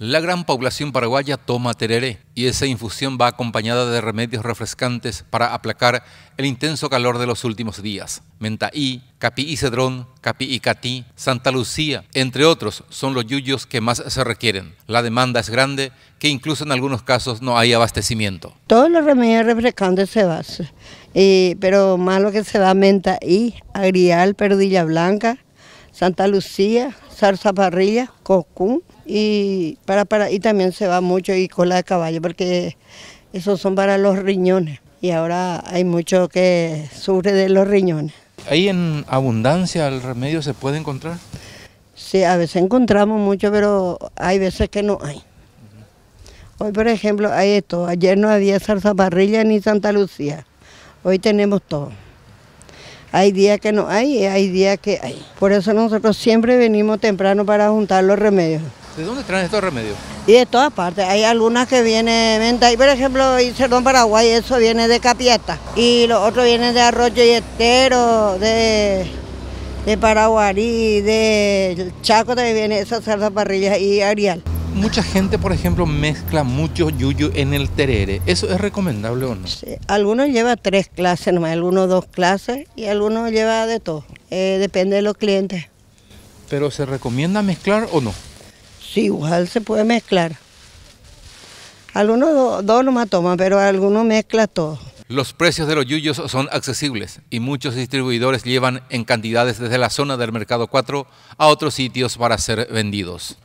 La gran población paraguaya toma tereré y esa infusión va acompañada de remedios refrescantes para aplacar el intenso calor de los últimos días. Mentaí, capi y cedrón, capi y catí, Santa Lucía, entre otros, son los yuyos que más se requieren. La demanda es grande que incluso en algunos casos no hay abastecimiento. Todos los remedios refrescantes se basan, pero más lo que se da mentaí, agrial, perdilla blanca, Santa Lucía, salsa parrilla, cocún y, para, para, y también se va mucho y cola de caballo porque esos son para los riñones y ahora hay mucho que sufre de los riñones. ¿Hay en abundancia el remedio se puede encontrar? Sí, a veces encontramos mucho, pero hay veces que no hay. Hoy, por ejemplo, hay esto. Ayer no había salsa parrilla ni Santa Lucía. Hoy tenemos todo. Hay días que no hay hay días que hay. Por eso nosotros siempre venimos temprano para juntar los remedios. ¿De dónde traen estos remedios? Y de todas partes. Hay algunas que vienen de venta. por ejemplo, y Cerdón Paraguay, eso viene de Capieta, Y los otros vienen de Arroyo y Estero, de, de Paraguarí, de Chaco, también viene esa salsa parrilla y Arial mucha gente, por ejemplo, mezcla mucho yuyu en el terere. ¿Eso es recomendable o no? Sí. Algunos lleva tres clases nomás, algunos dos clases y algunos lleva de todo. Eh, depende de los clientes. ¿Pero se recomienda mezclar o no? Sí, igual se puede mezclar. Algunos dos dos nomás toman, pero algunos mezcla todo. Los precios de los yuyos son accesibles y muchos distribuidores llevan en cantidades desde la zona del Mercado 4 a otros sitios para ser vendidos.